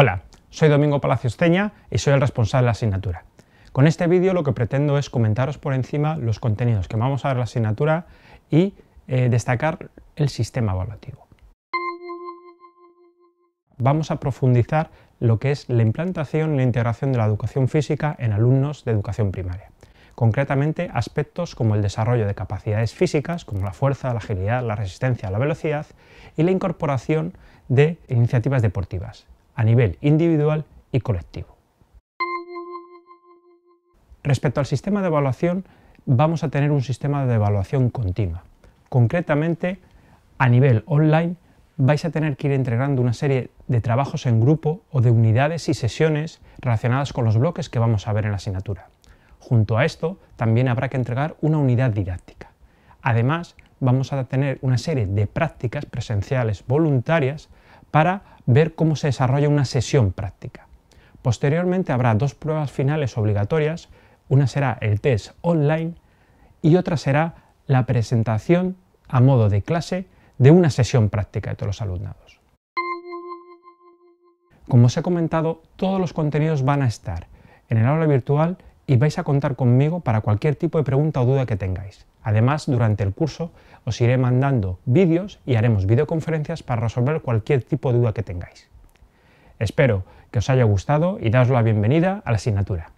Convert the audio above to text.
Hola, soy Domingo Palacios Ceña y soy el responsable de la asignatura. Con este vídeo lo que pretendo es comentaros por encima los contenidos que vamos a ver en la asignatura y eh, destacar el sistema evaluativo. Vamos a profundizar lo que es la implantación y la integración de la educación física en alumnos de educación primaria. Concretamente, aspectos como el desarrollo de capacidades físicas, como la fuerza, la agilidad, la resistencia, la velocidad, y la incorporación de iniciativas deportivas, a nivel individual y colectivo. Respecto al sistema de evaluación, vamos a tener un sistema de evaluación continua. Concretamente, a nivel online, vais a tener que ir entregando una serie de trabajos en grupo o de unidades y sesiones relacionadas con los bloques que vamos a ver en la asignatura. Junto a esto, también habrá que entregar una unidad didáctica. Además, vamos a tener una serie de prácticas presenciales voluntarias para ver cómo se desarrolla una sesión práctica. Posteriormente habrá dos pruebas finales obligatorias, una será el test online y otra será la presentación a modo de clase de una sesión práctica de todos los alumnados. Como os he comentado, todos los contenidos van a estar en el aula virtual y vais a contar conmigo para cualquier tipo de pregunta o duda que tengáis. Además, durante el curso os iré mandando vídeos y haremos videoconferencias para resolver cualquier tipo de duda que tengáis. Espero que os haya gustado y daos la bienvenida a la asignatura.